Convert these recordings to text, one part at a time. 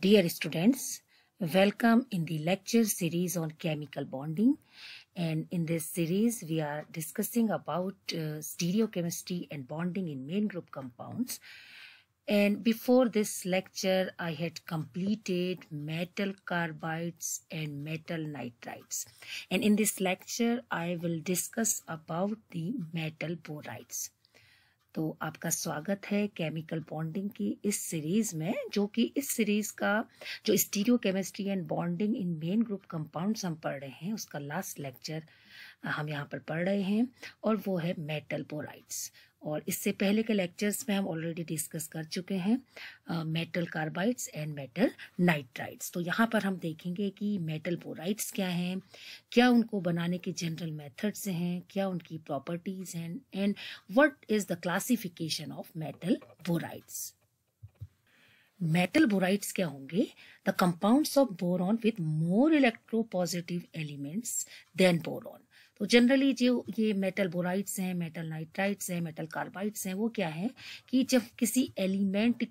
Dear students, welcome in the lecture series on chemical bonding and in this series we are discussing about uh, stereochemistry and bonding in main group compounds and before this lecture I had completed metal carbides and metal nitrides and in this lecture I will discuss about the metal borides. तो आपका स्वागत है chemical bonding की इस series में जो कि इस सीरीज का जो stereo chemistry and bonding in main group compound हम पढ़ रहे हैं उसका लास्ट लेक्चर हम यहाँ पर पढ़ रहे हैं और वो है मेटल बोराइड्स और इससे पहले के लेक्चर्स में हम ऑलरेडी डिस्कस कर चुके हैं metal carbides and metal nitrides तो यहाँ पर हम देखेंगे कि मेटल बोराइड्स क्या हैं क्या उनको बनाने के जनरल मेथड्स हैं क्या उनकी प्रॉपर्टीज़ हैं and what is the classification of metal borides metal borides क्या होंगे the compounds of boron with more electropositive elements than boron तो जनरली जो ये मेटल बोराइड्स हैं मेटल नाइट्राइड्स हैं मेटल कार्बाइड्स हैं वो क्या है कि जब किसी एलिमेंट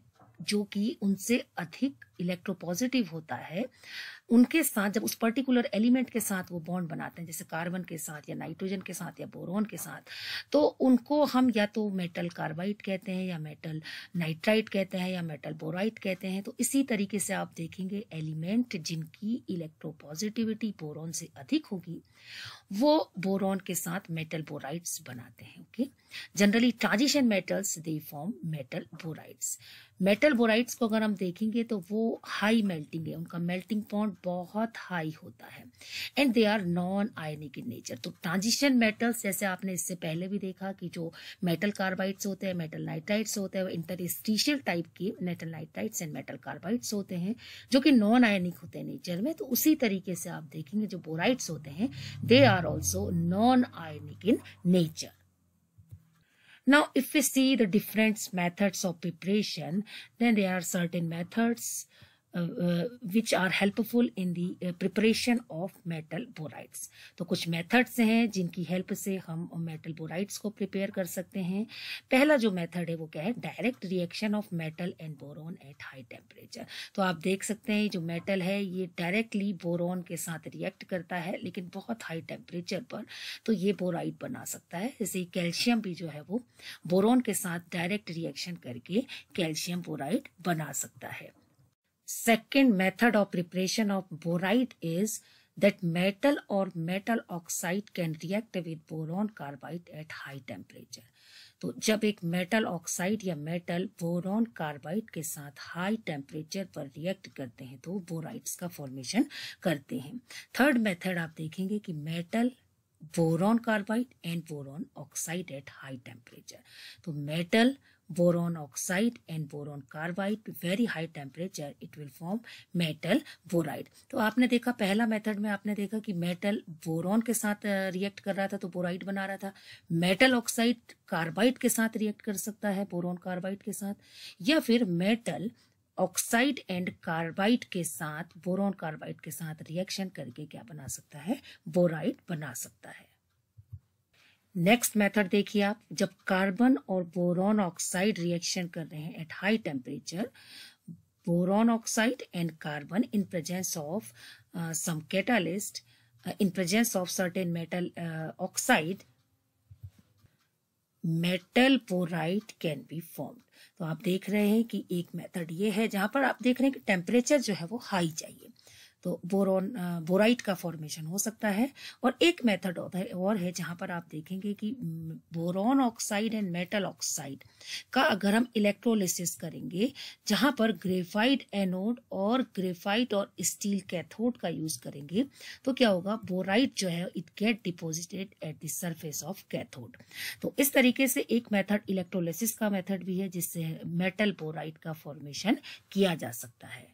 जो कि उनसे अधिक इलेक्ट्रोपॉजिटिव होता है उनके साथ जब उस पर्टिकुलर एलिमेंट के साथ वो बॉन्ड बनाते हैं जैसे कार्बन के साथ या नाइट्रोजन के साथ या बोरोन के साथ तो उनको हम या तो मेटल कार्बाइड कहते हैं या मेटल नाइट्राइट कहते हैं या मेटल बोराइट कहते हैं तो इसी तरीके से आप देखेंगे एलिमेंट जिनकी इलेक्ट्रोपॉजिटिविटी बोरोन से अधिक होगी वो बोरोन के साथ मेटल बोराइट्स बनाते हैं okay generally transition metals they form metal borides metal borides को अगर हम देखेंगे तो वो हाई मेल्टिंग है उनका मेल्टिंग पॉइंट बहुत हाई होता है and they are non ionic in nature तो ट्रांजिशन मेटल्स जैसे आपने इससे पहले भी देखा कि जो मेटल कार्बाइड्स होते हैं मेटल नाइट्राइड्स होते हैं इंटरस्टिशियल टाइप के metal nitrides and metal carbides होते हैं जो कि नॉन आयनिक होते हैं नेचर में तो उसी तरीके से आप देखेंगे जो बोराइड्स होते हैं they are also non ionic in nature Now, if we see the different methods of preparation, then there are certain methods which are helpful in the preparation of metal borides तो कुछ methods हैं जिनकी help से हम metal borides को prepare कर सकते हैं पहला जो मेथड है वो क्या है direct reaction of metal and boron at high temperature तो आप देख सकते हैं जो मेटल है ये डायरेक्टली बोरोन के साथ रिएक्ट करता है लेकिन बहुत हाई टेम्परेचर पर तो ये बोराइट बना सकता है जैसे कैल्शियम भी जो है वो बोरोन के साथ डायरेक्ट रिएक्शन करके कैल्शियम बोराइट बना सकता है Second method of preparation of borite is that metal or metal oxide can react with boron carbide at high temperature. तो जब एक मेटल ऑक्साइड या मेटल बोरॉन कार्बाइड के साथ हाई टेम्परेचर पर रिएक्ट करते हैं तो बोराइड्स का फॉर्मेशन करते हैं थर्ड मेथड आप देखेंगे कि metal boron carbide and boron oxide at high temperature तो metal boron oxide and boron carbide very high temperature it will form metal boride तो आपने देखा पहला मेथड में आपने देखा कि मेटल बोरॉन के साथ रिएक्ट कर रहा था तो बोराइड बना रहा था मेटल ऑक्साइड कार्बाइड के साथ रिएक्ट कर सकता है बोरॉन कार्बाइड के साथ या फिर मेटल ऑक्साइड एंड कार्बाइड के साथ बोरॉन कार्बाइड के साथ रिएक्शन करके क्या बना सकता है बोराइड बना सकता है नेक्स्ट मेथड देखिए आप जब कार्बन और बोरॉन ऑक्साइड रिएक्शन कर रहे हैं at high temperature boron oxide and carbon in presence of some catalyst in presence of certain metal oxide metal boride can be form तो आप देख रहे हैं कि एक मेथड ये है जहां पर आप देख रहे हैं कि टेम्परेचर जो है वो हाई चाहिए तो बोरोन बोराइट का फॉर्मेशन हो सकता है और एक मेथड और है जहां पर आप देखेंगे कि boron oxide and metal oxide का अगर हम इलेक्ट्रोलिसिस करेंगे जहां पर ग्रेफाइट एनोड और ग्रेफाइट और स्टील कैथोड का यूज करेंगे तो क्या होगा बोराइट जो है it get deposited at the surface of cathode तो इस तरीके से एक मेथड इलेक्ट्रोलिसिस का मेथड भी है जिससे मेटल बोराइट का फॉर्मेशन किया जा सकता है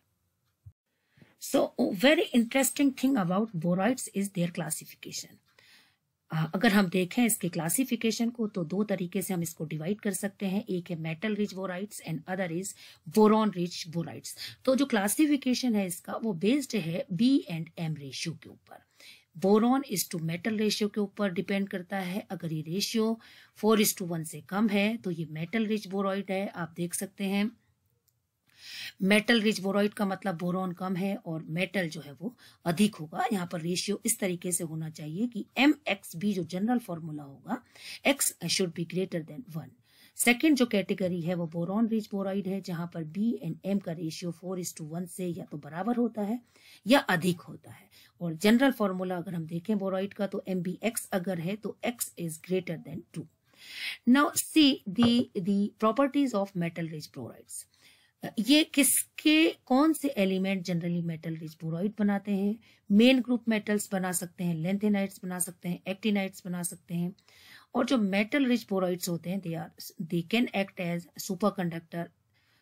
so very interesting thing about borides is their classification अगर हम देखें इसके क्लासिफिकेशन को तो दो तरीके से हम इसको डिवाइड कर सकते हैं एक है metal rich borides and other is boron rich borides तो जो क्लासिफिकेशन है इसका वो बेस्ड है बी एंड एम रेशियो के ऊपर boron is to metal ratio के ऊपर डिपेंड करता है अगर ये ratio four is to one से कम है तो ये मेटल रिच बोराइड है आप देख सकते हैं मेटल रिच बोराइड का मतलब बोरॉन कम है और मेटल जो है वो अधिक होगा यहाँ पर रेशियो इस तरीके से होना चाहिए कि एम एक्स बी जो जनरल फॉर्मूला होगा X should be greater than one second जो कैटेगरी है वो बोरॉन रिच बोराइड है जहां पर बी एंड एम का ratio four is to one से या तो बराबर होता है या अधिक होता है और जनरल फॉर्मूला अगर हम देखें बोराइड का तो एम बी एक्स अगर है तो X is greater than two now see the properties of metal rich borides ये किसके कौन से element generally metal rich boride बनाते हैं मेन ग्रुप मेटल्स बना सकते हैं लेंथेनाइट्स बना सकते हैं एक्टिनाइट्स बना सकते हैं और जो मेटल रिच बोराइड्स होते हैं they are they can act as superconductor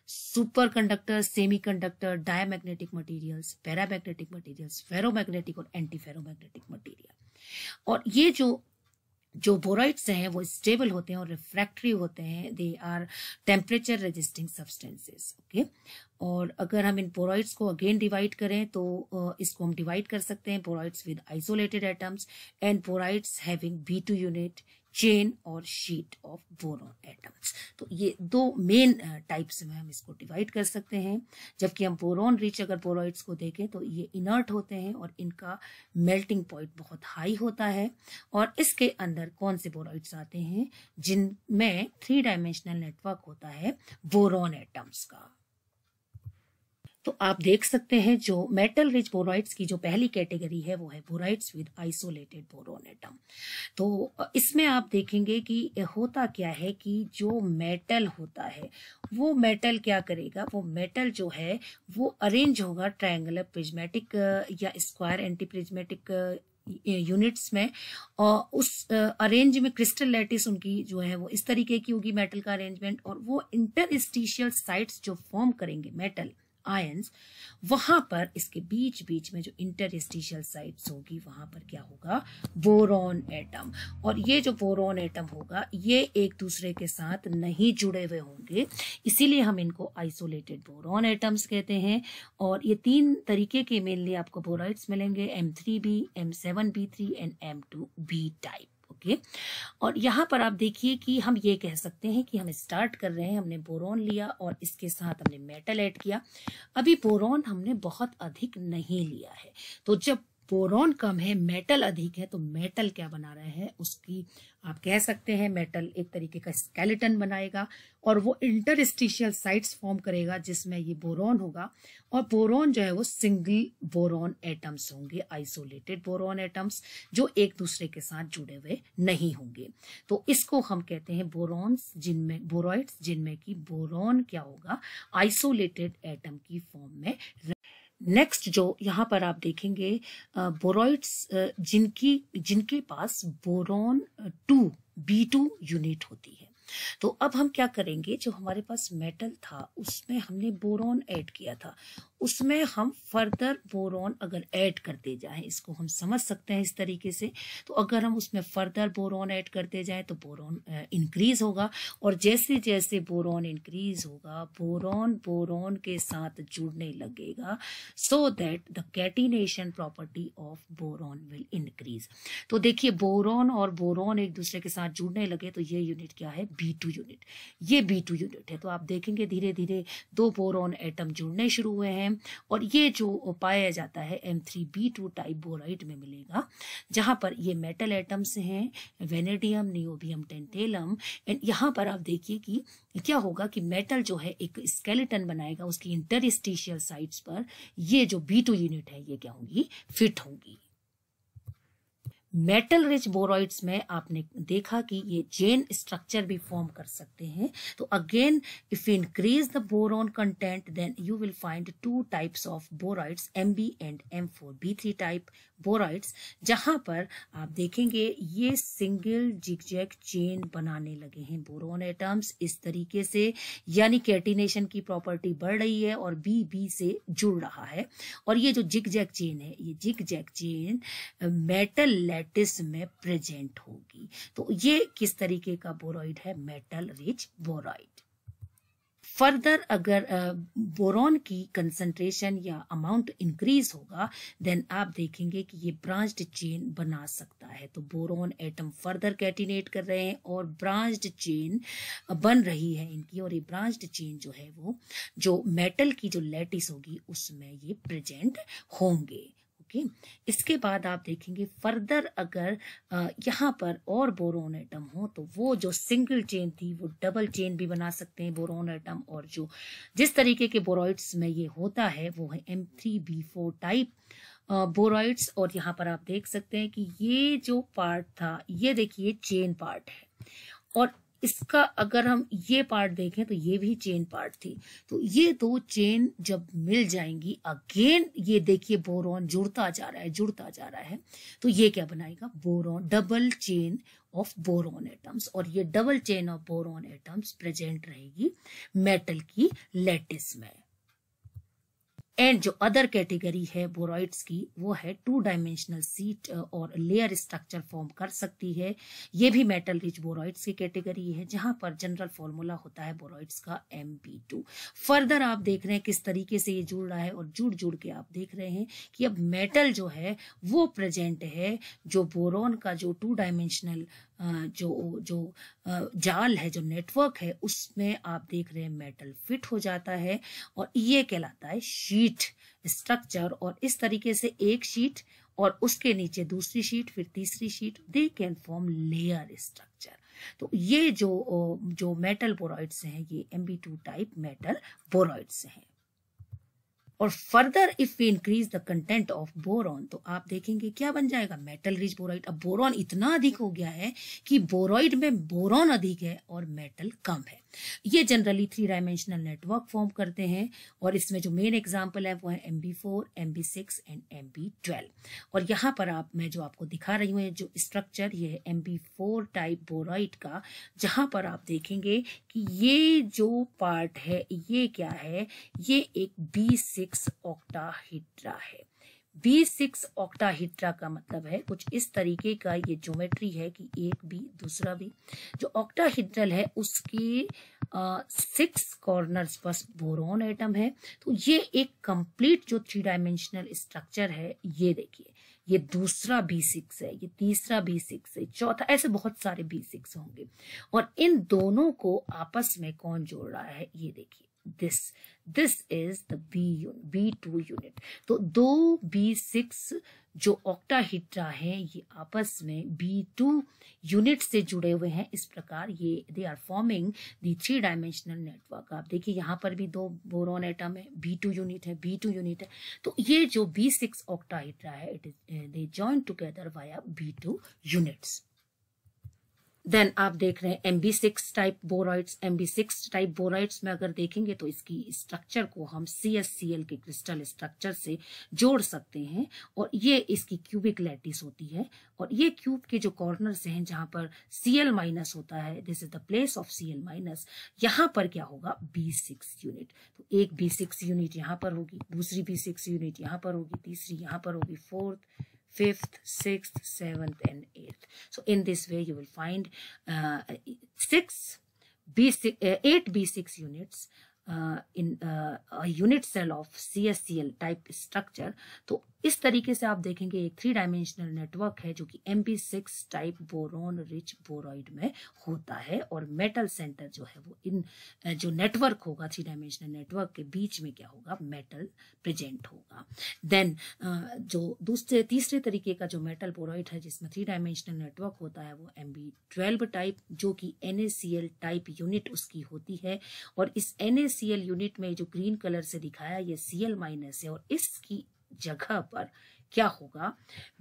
superconductor semiconductor diamagnetic materials paramagnetic materials ferromagnetic और एंटी फेरोमैग्नेटिक मटीरियल और ये जो जो बोराइड्स हैं वो स्टेबल होते हैं और रिफ्रैक्ट्री होते हैं they are temperature resisting substances okay और अगर हम इन बोराइड्स को अगेन डिवाइड करें तो इसको हम डिवाइड कर सकते हैं borides with isolated atoms and borides having B two unit chain और शीट ऑफ बोरोन एटम्स तो ये दो मेन टाइप्स uh, में हम इसको डिवाइड कर सकते हैं जबकि हम बोरोन रिच अगर बोरोइड्स को देखें तो ये इनर्ट होते हैं और इनका मेल्टिंग पॉइंट बहुत हाई होता है और इसके अंदर कौन से बोरोइड्स आते हैं जिनमें थ्री डायमेंशनल नेटवर्क होता है बोरोन एटम्स का तो आप देख सकते हैं जो मेटल रिच बोराइड्स की जो पहली कैटेगरी है वो है borides with isolated boron atom तो इसमें आप देखेंगे कि होता क्या है कि जो मेटल होता है वो मेटल क्या करेगा वो मेटल जो है वो अरेंज होगा triangular prismatic or square antiprismatic units में और उस अरेंज में क्रिस्टल लेटिस उनकी जो है वो इस तरीके की होगी मेटल का अरेंजमेंट और वो इंटर स्टीशियल साइट्स जो फॉर्म करेंगे मेटल आयंस वहां पर इसके बीच बीच में जो इंटरस्टिशियल साइट्स होगी वहां पर क्या होगा बोरॉन एटम और ये जो बोरॉन एटम होगा ये एक दूसरे के साथ नहीं जुड़े हुए होंगे इसीलिए हम इनको आइसोलेटेड बोरॉन एटम्स कहते हैं और ये तीन तरीके के मेनली आपको बोराइड्स मिलेंगे M three B M seven B three and M two B type okay और यहाँ पर आप देखिए कि हम ये कह सकते हैं कि हम स्टार्ट कर रहे हैं हमने बोरॉन लिया और इसके साथ हमने मेटल ऐड किया अभी बोरॉन हमने बहुत अधिक नहीं लिया है तो जब बोरॉन कम है मेटल अधिक है तो मेटल क्या बना रहा है उसकी आप कह सकते हैं मेटल एक तरीके का स्केलेटन बनाएगा और वो इंटरस्टिशियल साइट्स फॉर्म करेगा जिसमें ये बोरॉन होगा और बोरॉन जो है वो सिंगल बोरॉन एटम्स होंगे आइसोलेटेड बोरॉन एटम्स जो एक दूसरे के साथ जुड़े हुए नहीं होंगे तो इसको हम कहते हैं बोरॉन्स जिनमें बोरॉइड्स जिनमें कि बोरॉन क्या होगा आइसोलेटेड एटम की फॉर्म में नेक्स्ट जो यहाँ पर आप देखेंगे बोरोइड्स जिनकी जिनके पास boron two B two unit होती है तो अब हम क्या करेंगे जो हमारे पास मेटल था उसमें हमने बोरोन ऐड किया था उसमें हम फर्दर बोरोन अगर ऐड करते जाएं इसको हम समझ सकते हैं इस तरीके से तो अगर हम उसमें फर्दर बोरोन ऐड करते जाएं तो बोरोन इंक्रीज होगा और जैसे जैसे बोरोन इंक्रीज होगा बोरोन बोरोन के साथ जुड़ने लगेगा so that the catenation property of boron will increase तो देखिए बोरोन और बोरोन एक दूसरे के साथ जुड़ने लगे तो ये यूनिट क्या है बी टू यूनिट ये बी टू यूनिट है तो आप देखेंगे धीरे धीरे दो बोरॉन एटम जुड़ने शुरू हुए हैं और ये जो पाया जाता है M three B two type boride में मिलेगा जहाँ पर ये मेटल एटम्स हैं वेनेडियम नियोबियम टेंटेलम एंड यहाँ पर आप देखिए कि क्या होगा कि मेटल जो है एक स्केलेटन बनाएगा उसकी इंटरस्टिशियल साइट्स पर ये जो बी टू यूनिट है ये क्या होंगी फिट होंगी मेटल रिच बोरॉइड्स में आपने देखा कि ये जेन स्ट्रक्चर भी फॉर्म कर सकते हैं तो again if you increase the boron content then you will find two types of borides M B and M four B three type borides जहाँ पर आप देखेंगे ये सिंगल जिगजैक चेन बनाने लगे हैं बोरॉन एटम्स इस तरीके से यानी कैटिनेशन की प्रॉपर्टी बढ़ रही है और बी बी से जुड़ रहा है और ये जो जिगजैक चेन है ये zigzag chain metal lattice में प्रेजेंट होगी तो ये किस तरीके का बोरॉइड है मेटल रिच बोरॉइड फर्दर अगर बोरॉन की कंसंट्रेशन या अमाउंट इंक्रीज होगा देन आप देखेंगे कि ये ब्रांच्ड चेन बना सकता है तो बोरॉन एटम फर्दर कैटिनेट कर रहे हैं और ब्रांच्ड चेन बन रही है इनकी और ये ब्रांच्ड चेन जो है वो जो मेटल की जो लेटिस होगी उसमें ये प्रेजेंट होंगे ओके इसके बाद आप देखेंगे फर्दर अगर यहाँ पर और बोरोन एटम हो तो वो जो सिंगल चेन थी वो डबल चेन भी बना सकते हैं बोरोन एटम और जो जिस तरीके के बोरोइड्स में ये होता है वो है M three B four type borides और यहाँ पर आप देख सकते हैं कि ये जो पार्ट था ये देखिए चेन पार्ट है और इसका अगर हम ये पार्ट देखें तो ये भी चेन पार्ट थी तो ये दो चेन जब मिल जाएंगी अगेन ये देखिए बोरॉन जुड़ता जा रहा है जुड़ता जा रहा है तो ये क्या बनाएगा boron double chain of boron atoms और ये double chain of boron atoms present रहेगी मेटल की लेटिस में एंड जो अदर कैटेगरी है बोरॉइड्स की वो है टू डायमेंशनल सीट और लेयर स्ट्रक्चर फॉर्म कर सकती है ये भी मेटल रिच बोरॉइड्स की कैटेगरी है जहां पर जनरल फॉर्मूला होता है बोराइड्स का एम बी टू फर्दर आप देख रहे हैं किस तरीके से ये जुड़ रहा है और जुड़ जुड़ के आप देख रहे हैं कि अब मेटल जो है वो प्रेजेंट है जो बोरोन का जो टू डायमेंशनल जो जो जाल है जो नेटवर्क है उसमें आप देख रहे हैं मेटल फिट हो जाता है और ये कहलाता है शीट स्ट्रक्चर और इस तरीके से एक शीट और उसके नीचे दूसरी शीट फिर तीसरी sheet they can form layer structure तो ये जो जो मेटल बोराइड्स हैं ये M B two type metal borides हैं और further if we increase the content of boron तो आप देखेंगे क्या बन जाएगा मेटल रिच बोराइड अब बोरॉन इतना अधिक हो गया है कि बोरॉइड में बोरॉन अधिक है और मेटल कम है ये generally three dimensional network form करते हैं और इसमें जो मेन एग्जाम्पल है वो है M B four M B six and M B twelve और यहाँ पर आप मैं जो आपको दिखा रही हूँ जो स्ट्रक्चर ये है M B four type boride का जहाँ पर आप देखेंगे कि ये जो पार्ट है ये क्या है ये एक बी सिक्स ऑक्टा हिड्रा है बी सिक्स ऑक्टाहीड्रा का मतलब है कुछ इस तरीके का ये ज्योमेट्री है कि एक भी दूसरा भी जो ऑक्टाहीड्रल है उसके सिक्स कॉर्नर्स पर बोरोन एटम है तो ये एक कंप्लीट जो थ्री डायमेंशनल स्ट्रक्चर है ये देखिए ये दूसरा बी सिक्स है ये तीसरा बी सिक्स है चौथा ऐसे बहुत सारे बी सिक्स होंगे और इन दोनों को आपस में कौन जोड़ रहा है ये देखिए this this is the B B two unit तो दो बी सिक्स जो ऑक्टाहीड्रा है ये आपस में बी टू यूनिट से जुड़े हुए हैं इस प्रकार ये they are forming the three dimensional network आप देखिए यहाँ पर भी दो बोरोन एटम है बी टू यूनिट है बी टू यूनिट है तो ये जो बी सिक्स ऑक्टाहीट्रा है it is they join together via B two units then आप देख रहे हैं MB six type borides MB six type borides में अगर देखेंगे तो इसकी स्ट्रक्चर को हम सी एस सी एल के क्रिस्टल स्ट्रक्चर से जोड़ सकते हैं और ये इसकी क्यूबिक लैटिस होती है और ये क्यूब के जो कॉर्नर्स हैं जहां पर सी एल माइनस होता है this is the place of C L minus यहाँ पर क्या होगा बी सिक्स यूनिट तो एक बी सिक्स यूनिट यहाँ पर होगी दूसरी बी सिक्स यूनिट यहाँ पर होगी तीसरी यहाँ पर होगी fourth fifth, sixth, seventh, and eighth. So in this way, you will find uh, six B6, uh, eight B6 units uh, in uh, a unit cell of CSCL type structure. So इस तरीके से आप देखेंगे एक three dimensional network है जो कि M six type boron rich boride में होता है और मेटल सेंटर जो है वो इन जो नेटवर्क होगा थ्री डायमेंशनल नेटवर्क के बीच में क्या होगा मेटल प्रेजेंट होगा देन जो दूसरे तीसरे तरीके का जो मेटल बोरॉइड है जिसमें थ्री डायमेंशनल नेटवर्क होता है वो एम ट्वेल्व टाइप जो कि एन टाइप यूनिट उसकी होती है और इस एन यूनिट में जो ग्रीन कलर से दिखाया ये सी माइनस है और इसकी जगह पर क्या होगा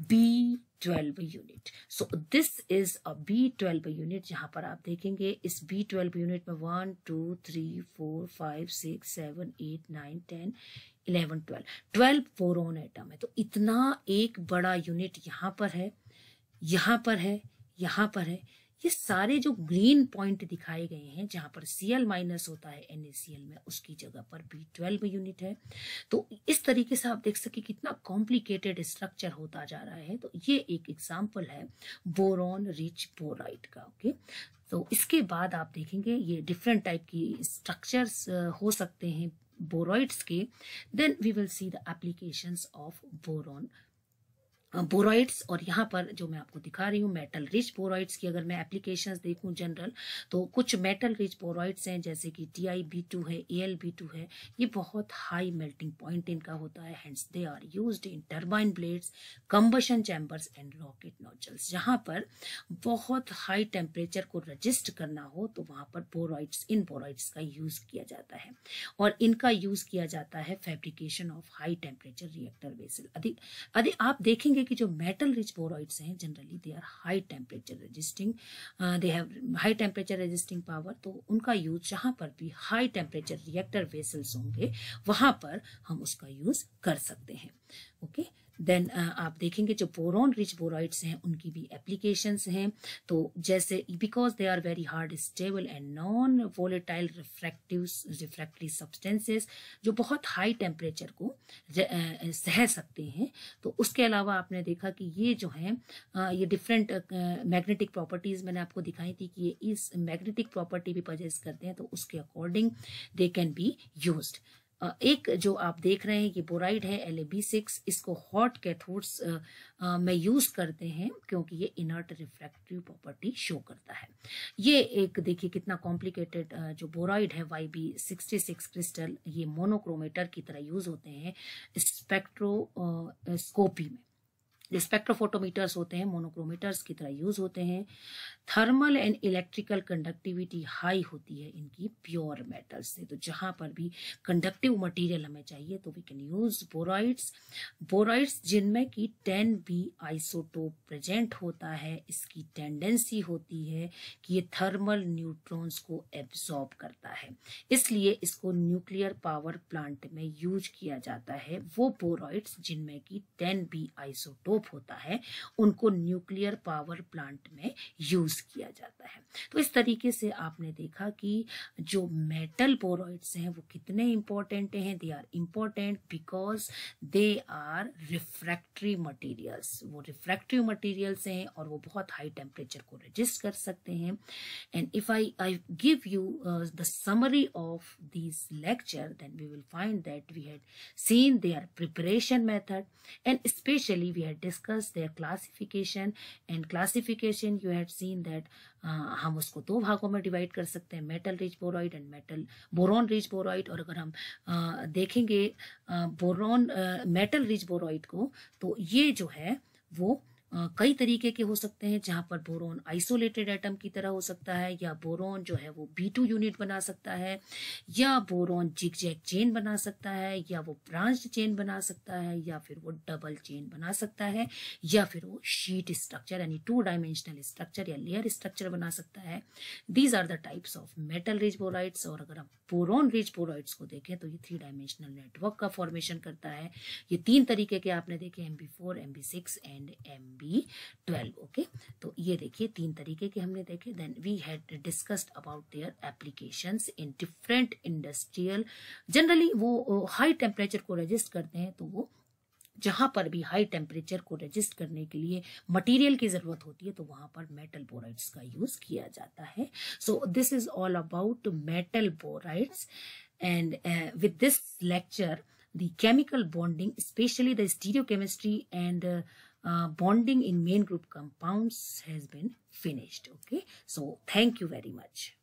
B twelve unit so this is a B twelve unit जहां पर आप देखेंगे इस बी ट्वेल्व यूनिट में one two three four five six seven eight nine ten eleven twelve twelve boron atom है तो इतना एक बड़ा यूनिट यहां पर है यहां पर है यहां पर है ये सारे जो ग्रीन पॉइंट दिखाए गए हैं जहां पर सीएल माइनस होता है एनएसीएल में उसकी जगह पर बी ट्वेल्व यूनिट है तो इस तरीके से आप देख सके कितना कॉम्प्लिकेटेड स्ट्रक्चर होता जा रहा है तो ये एक एग्जाम्पल है बोरॉन रिच बोराइट का ओके तो इसके बाद आप देखेंगे ये डिफरेंट टाइप की स्ट्रक्चर्स हो सकते हैं बोरॉइड्स के then we will see the applications of boron borides और यहाँ पर जो मैं आपको दिखा रही हूँ मेटल रिच बोराइड्स की अगर मैं एप्लीकेशन देखूँ जनरल तो कुछ मेटल रिच बोराइड्स हैं जैसे कि टी आई बी टू है ए एल बी टू है ये बहुत हाई मेल्टिंग पॉइंट इनका होता है hence they are use in turbine blades combustion chambers and rocket nozzles जहाँ पर बहुत हाई टेम्परेचर को रजिस्ट करना हो तो वहाँ पर बोराइड्स इन बोराइड्स का यूज किया जाता है और इनका यूज किया जाता है fabrication of high temperature reactor vessel अधिक आप देखेंगे कि जो मेटल रिच बोरॉइड्स हैं generally they are high temperature resisting they have high temperature resisting power तो उनका यूज जहाँ पर भी हाई टेम्परेचर रिएक्टर वेसल्स होंगे वहाँ पर हम उसका यूज कर सकते हैं ओके okay? देन uh, आप देखेंगे जो बोरॉन रिच बोराइड्स हैं उनकी भी एप्लीकेशंस हैं तो जैसे because they are very hard stable and non volatile refractive refractory substances जो बहुत हाई टेम्परेचर को uh, सह सकते हैं तो उसके अलावा आपने देखा कि ये जो है uh, ये डिफरेंट मैग्नेटिक प्रॉपर्टीज़ मैंने आपको दिखाई थी कि ये इस मैग्नेटिक प्रॉपर्टी भी परजेस करते हैं तो उसके according they can be use एक जो आप देख रहे हैं ये बोराइड है एल सिक्स इसको हॉट कैथोड्स में यूज करते हैं क्योंकि ये इनर्ट रिफ्रैक्टिव प्रॉपर्टी शो करता है ये एक देखिए कितना कॉम्प्लिकेटेड जो बोराइड है Y B sixty six crystal ये मोनोक्रोमेटर की तरह यूज होते हैं स्पेक्ट्रोस्कोपी में स्पेक्ट्रोफोटोमीटर्स होते हैं मोनोक्रोमीटर्स की तरह यूज होते हैं thermal and electrical conductivity high होती है इनकी प्योर मेटल से तो जहां पर भी कंडक्टिव मटेरियल हमें चाहिए तो we can use borides borides जिनमें कि टेन बी आइसोटोप प्रेजेंट होता है इसकी टेंडेंसी होती है कि ये थर्मल न्यूट्रॉन्स को एब्जॉर्ब करता है इसलिए इसको न्यूक्लियर पावर प्लांट में यूज किया जाता है वो बोराइड्स जिनमें कि टेन बी आइसोटोप स्कोप होता है उनको न्यूक्लियर पावर प्लांट में यूज किया जाता है तो इस तरीके से आपने देखा कि जो मेटल बोरॉइड्स हैं वो कितने इंपॉर्टेंट हैं they are important because they are refractory materials वो रिफ्रैक्ट्री मटेरियल्स हैं और वो बहुत हाई टेम्परेचर को रजिस्ट कर सकते हैं and if I I give you the summary of this lecture then we will find that we had seen seen their preparation method and especially we had discuss their classification and classification you had seen that हम उसको दो भागों में divide कर सकते हैं metal rich boride and metal boron rich boride और अगर हम uh, देखेंगे बोरॉन मेटल रिच बोरॉइड को तो ये जो है वो कई तरीके के हो सकते हैं जहाँ पर बोरोन आइसोलेटेड एटम की तरह हो सकता है या बोरोन जो है वो बी टू यूनिट बना सकता है या बोरोन जिग जैक चेन बना सकता है या वो ब्रांच चेन बना सकता है या फिर वो डबल चेन बना सकता है या फिर वो शीट स्ट्रक्चर यानी टू डायमेंशनल स्ट्रक्चर या लेयर स्ट्रक्चर बना सकता है these are the types of metal rich borides और अगर आप बोरोन रिच बोराइड्स को देखें तो ये थ्री डायमेंशनल नेटवर्क का फॉर्मेशन करता है ये तीन तरीके के आपने देखे M B four M B six and M B B twelve okay तो ये देखिए तीन तरीके के हमने देखे then we had discussed about their applications in different industrial generally वो हाई टेम्परेचर को रजिस्ट करते हैं तो वो जहाँ पर भी हाई टेम्परेचर को रजिस्ट करने के लिए मटेरियल की ज़रूरत होती है तो वहाँ पर मेटल बोराइड्स का यूज़ किया जाता है so this is all about metal borides and with this lecture the chemical bonding, especially the stereochemistry and uh, Uh, bonding in main group compounds has been finished okay so thank you very much